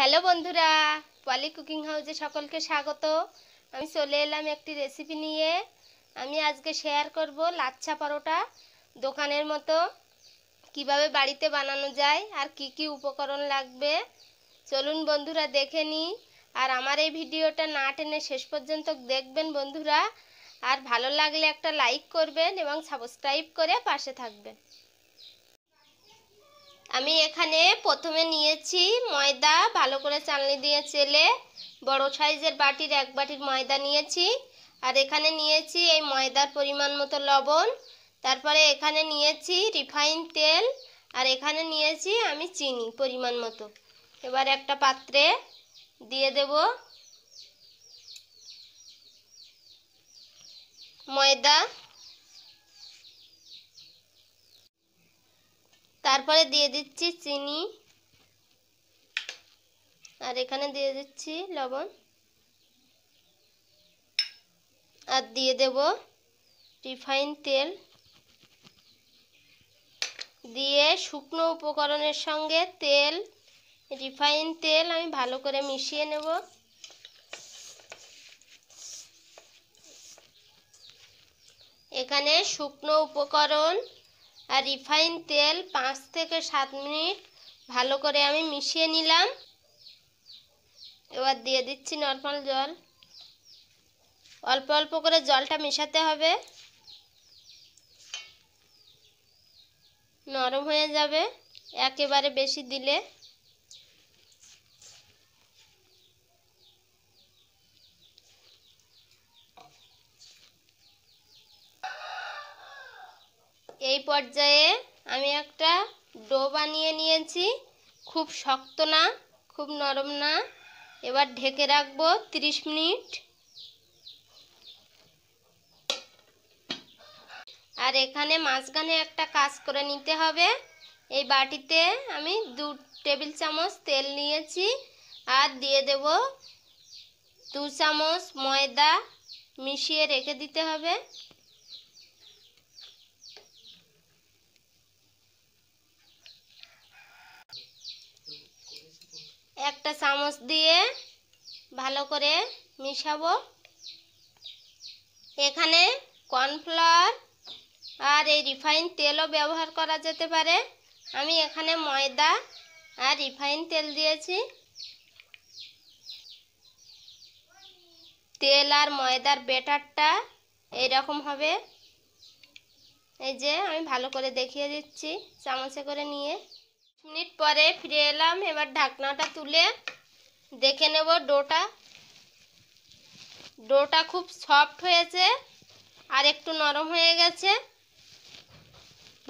hello বন্ধুরা পলি cooking হাউসে সকলকে স্বাগত আমি চলে এলাম একটি রেসিপি নিয়ে আমি আজকে শেয়ার করব লাচ্ছা পরোটা দোকানের মতো কিভাবে বাড়িতে বানানো যায় আর কি কি উপকরণ লাগবে চলুন বন্ধুরা দেখে নিই আর আমার এই ভিডিওটা না টেনে শেষ পর্যন্ত দেখবেন বন্ধুরা আর ভালো লাগলে একটা লাইক করবেন এবং সাবস্ক্রাইব করে পাশে থাকবেন আমি এখানে প্রথমে নিয়েছি ময়দা ভালো করে চালনি দিয়ে চেলে বড় সাইজের বাটির এক বাটির ময়দা নিয়েছি আর এখানে নিয়েছি এই ময়দার পরিমাণ মতো লবণ তারপরে এখানে নিয়েছি রিফাইন তেল আর এখানে নিয়েছি আমি চিনি পরিমাণ মতো এবার একটা পাত্রে দিয়ে দেব ময়দা তারপরে দিয়ে দিচ্ছি চিনি আর এখানে দিয়ে দিচ্ছি লবণ আর দিয়ে দেব রিফাইন তেল দিয়ে শুকনো উপকরণের সঙ্গে তেল রিফাইন তেল আমি ভালো করে মিশিয়ে নেব এখানে শুকনো উপকরণ আর রিফাইন তেল পাঁচ থেকে সাত মিনিট ভালো করে আমি মিশিয়ে নিলাম এবার দিয়ে দিচ্ছি নর্মাল জল অল্প অল্প করে জলটা মেশাতে হবে নরম হয়ে যাবে একেবারে বেশি দিলে এই পর্যায়ে আমি একটা ডো বানিয়ে নিয়েছি খুব শক্ত না খুব নরম না এবার ঢেকে রাখবো 30 মিনিট আর এখানে মাঝখানে একটা কাজ করে নিতে হবে এই বাটিতে আমি দু টেবিল চামচ তেল নিয়েছি আর দিয়ে দেব দু চামচ ময়দা মিশিয়ে রেখে দিতে হবে একটা চামচ দিয়ে ভালো করে মিশাবো এখানে কর্নফ্লাওয়ার আর এই রিফাইন তেলও ব্যবহার করা যেতে পারে আমি এখানে ময়দা আর রিফাইন তেল দিয়েছি তেল আর ময়দার বেটারটা এইরকম হবে এই যে আমি ভালো করে দেখিয়ে দিচ্ছি চামচে করে নিয়ে মিনিট পরে ফিরে এলাম এবার ঢাকনাটা তুলে দেখে নেব ডোটা ডোটা খুব সফট হয়েছে আর একটু নরম হয়ে গেছে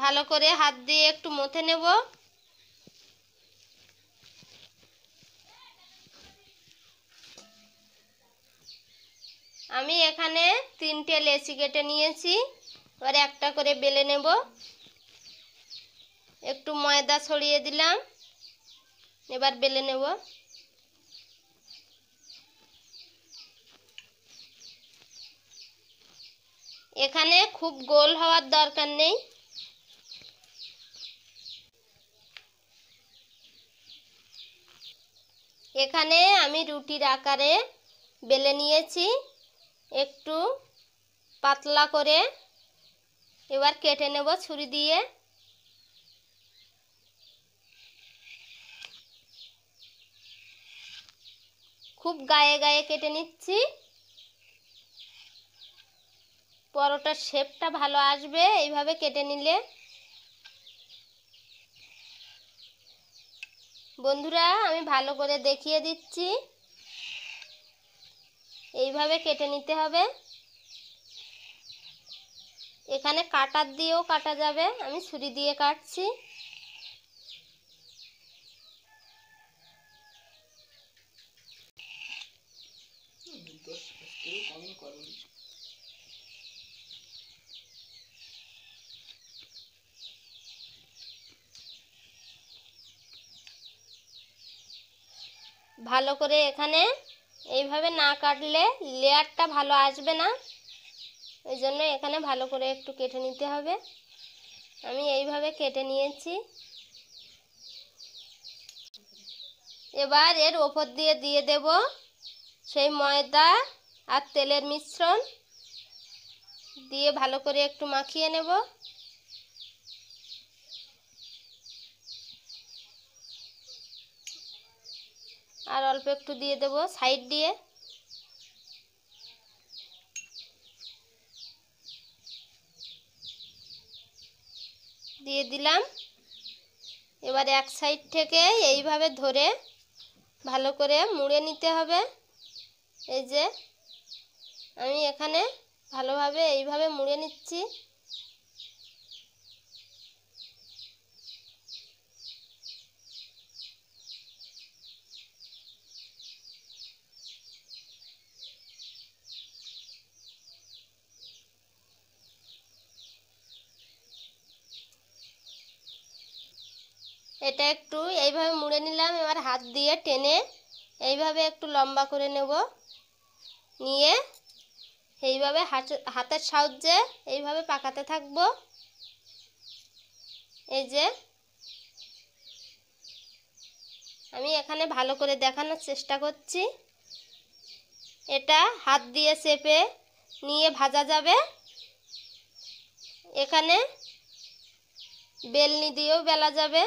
ভালো করে হাত দিয়ে একটু মথে নেব আমি এখানে তিনটে লেসি কেটে নিয়েছি এবার একটা করে বেলে নেব একটু ময়দা ছড়িয়ে দিলাম এবার বেলে নেব এখানে খুব গোল হওয়ার দরকার নেই এখানে আমি রুটির আকারে বেলে নিয়েছি একটু পাতলা করে এবার কেটে নেব ছুরি দিয়ে খুব গায়ে গায়ে কেটে নিচ্ছি পরোটার শেপটা ভালো আসবে এইভাবে কেটে নিলে বন্ধুরা আমি ভালো করে দেখিয়ে দিচ্ছি এইভাবে কেটে নিতে হবে এখানে কাটার দিয়েও কাটা যাবে আমি ছুরি দিয়ে কাটছি করে ভালো করে এখানে এইভাবে না কাটলে লেয়ারটা ভালো আসবে না এই জন্য এখানে ভালো করে একটু কেটে নিতে হবে আমি এইভাবে কেটে নিয়েছি এবার এর ওপর দিয়ে দিয়ে দেব সেই ময়দা আর তেলের মিশ্রণ দিয়ে ভালো করে একটু মাখিয়ে নেব আর অল্প একটু দিয়ে দেব সাইড দিয়ে দিয়ে দিলাম এবার এক সাইড থেকে এইভাবে ধরে ভালো করে মুড়ে নিতে হবে এই যে আমি এখানে ভালোভাবে এইভাবে মুড়ে নিচ্ছি এটা একটু এইভাবে মুড়ে নিলাম এবার হাত দিয়ে টেনে এইভাবে একটু লম্বা করে নেব নিয়ে এইভাবে হাতের সাহায্যে এইভাবে পাকাতে থাকব এই যে আমি এখানে ভালো করে দেখানোর চেষ্টা করছি এটা হাত দিয়ে চেপে নিয়ে ভাজা যাবে এখানে বেলনি দিয়েও বেলা যাবে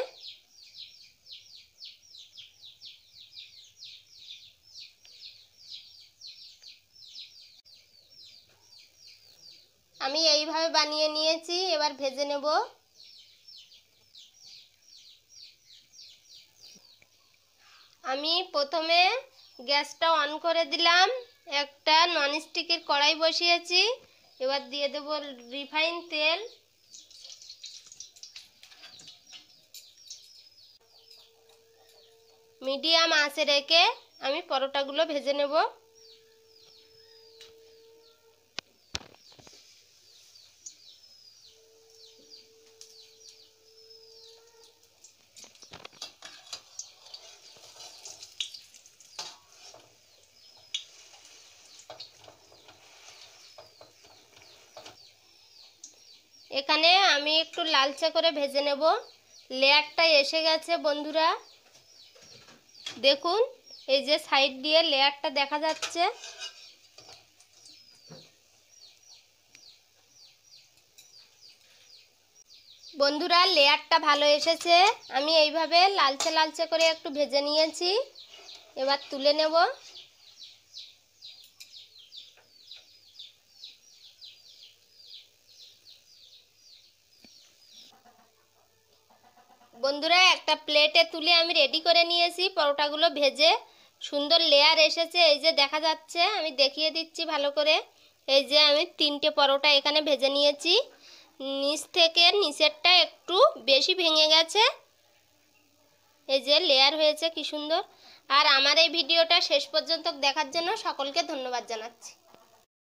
আমি এইভাবে বানিয়ে নিয়েছি এবার ভেজে নেব আমি প্রথমে গ্যাসটা অন করে দিলাম একটা ননস্টিকের কড়াই বসিয়েছি এবার দিয়ে দেব রিফাইন তেল মিডিয়াম আঁচে রেখে আমি পরোটাগুলো ভেজে নেব এখানে আমি একটু লালচে করে ভেজে নেব লেয়ারটা এসে গেছে বন্ধুরা দেখুন এই যে সাইড দিয়ে লেয়ারটা দেখা যাচ্ছে বন্ধুরা লেয়ারটা ভালো এসেছে আমি এইভাবে লালচে লালচে করে একটু ভেজে নিয়েছি এবার তুলে নেব বন্ধুরা একটা প্লেটে তুলে আমি রেডি করে নিয়েছি পরোটাগুলো ভেজে সুন্দর লেয়ার এসেছে এই যে দেখা যাচ্ছে আমি দেখিয়ে দিচ্ছি ভালো করে এই যে আমি তিনটে পরোটা এখানে ভেজে নিয়েছি নিচ থেকে নিচেরটা একটু বেশি ভেঙে গেছে এই যে লেয়ার হয়েছে কি সুন্দর আর আমার এই ভিডিওটা শেষ পর্যন্ত দেখার জন্য সকলকে ধন্যবাদ জানাচ্ছি